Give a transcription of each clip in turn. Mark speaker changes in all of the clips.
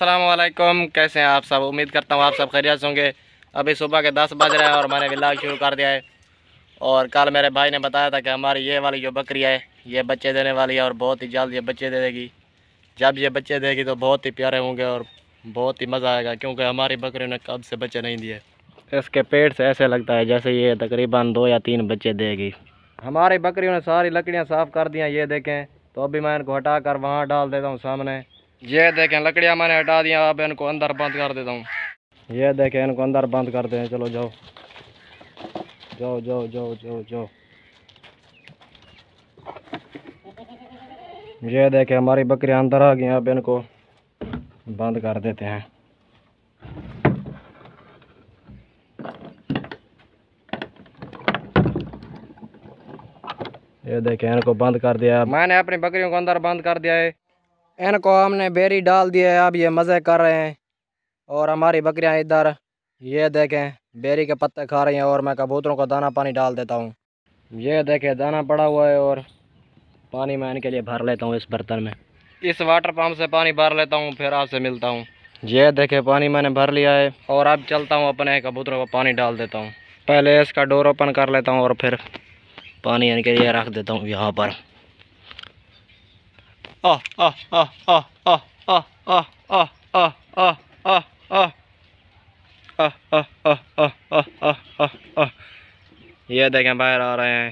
Speaker 1: السلام علیکم کیسے ہیں آپ سب امید کرتا ہوں آپ سب خیریت ہوں گے ابھی صبح کے دس بج رہے ہیں اور میں نے ولاگ شروع کر دیا ہے اور کل میرے بھائی نے بتایا تھا کہ ہماری یہ والی جو بکری ہے یہ بچے دینے والی ہے اور بہت ہی جلد یہ بچے دے دے گی جب یہ بچے دے گی تو بہت ہی پیارے ہوں گے اور بہت ہی مزہ آئے گا کیونکہ ہماری بکریوں نے کب سے بچے نہیں دیے اس کے پیٹ سے ایسے لگتا ہے جیسے یہ تقریباً دو یا تین بچے دے گی ہماری بکریوں نے ساری لکڑیاں صاف کر دیا یہ دیکھیں تو ابھی میں ان کو ہٹا کر وہاں ڈال دیتا ہوں سامنے یہ دیکھیں لکڑیاں میں نے ہٹا دیا اب ان کو اندر بند کر دیتا ہوں یہ دیکھیں ان کو اندر بند کر دیں چلو جاؤ جاؤ جاؤ جاؤ جاؤ جاؤ یہ دیکھیں ہماری بکریاں اندر آ گئی اب ان کو بند کر دیتے ہیں یہ دیکھیں ان کو بند کر دیا میں نے اپنی بکریوں کو اندر بند کر دیا ہے ان کو ہم نے بیری ڈال دیا ہے اب یہ مزے کر رہے ہیں اور ہماری بکریاں ادھر یہ دیکھیں بیری کے پتے کھا رہی ہیں اور میں کبوتروں کو دانہ پانی ڈال دیتا ہوں یہ دیکھیں دانہ پڑا ہوا ہے اور پانی میں ان کے لیے بھر لیتا ہوں اس برتن میں اس واٹر پمپ سے پانی بھر لیتا ہوں پھر آپ سے ملتا ہوں یہ دیکھیں پانی میں نے بھر لیا ہے اور اب چلتا ہوں اپنے کبوتروں کو پانی ڈال دیتا ہوں پہلے اس کا ڈور اوپن کر لیتا ہوں اور پھر پانی ان کے لیے رکھ دیتا ہوں یہاں پر یہ دیکھیں باہر آ رہے ہیں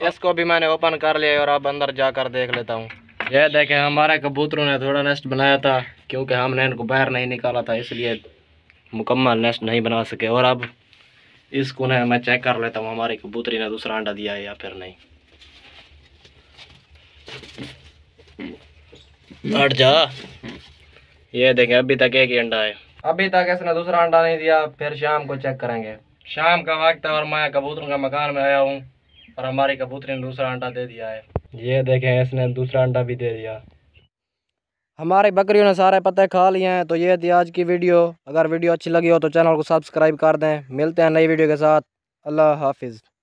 Speaker 1: اس کو بھی میں نے اوپن کر لیا اور اب اندر جا کر دیکھ لیتا ہوں یہ دیکھیں ہمارے کبوتروں نے تھوڑا نیسٹ بنایا تھا کیونکہ ہم نے ان کو باہر نہیں نکالا تھا اس لیے مکمل نیسٹ نہیں بنا سکے اور اب اس کو میں چیک کر لیتا ہوں ہماری کبوتری نے دوسرا انڈا دیا ہے یا پھر نہیں جا یہ دیکھیں ابھی تک ایک ہی انڈا ہے ابھی تک اس نے دوسرا انڈا نہیں دیا پھر شام کو چیک کریں گے شام کا وقت ہے اور میں کبوتروں کا مکان میں آیا ہوں اور ہماری کبوتری نے دوسرا انڈا دے دیا ہے یہ دیکھیں اس نے دوسرا انڈا بھی دے دیا ہماری بکریوں نے سارے پتے کھا لیے تو یہ دیا آج کی ویڈیو اگر ویڈیو اچھی لگی ہو تو چینل کو سبسکرائب کر دیں ملتے ہیں نئی ویڈیو کے ساتھ اللہ حافظ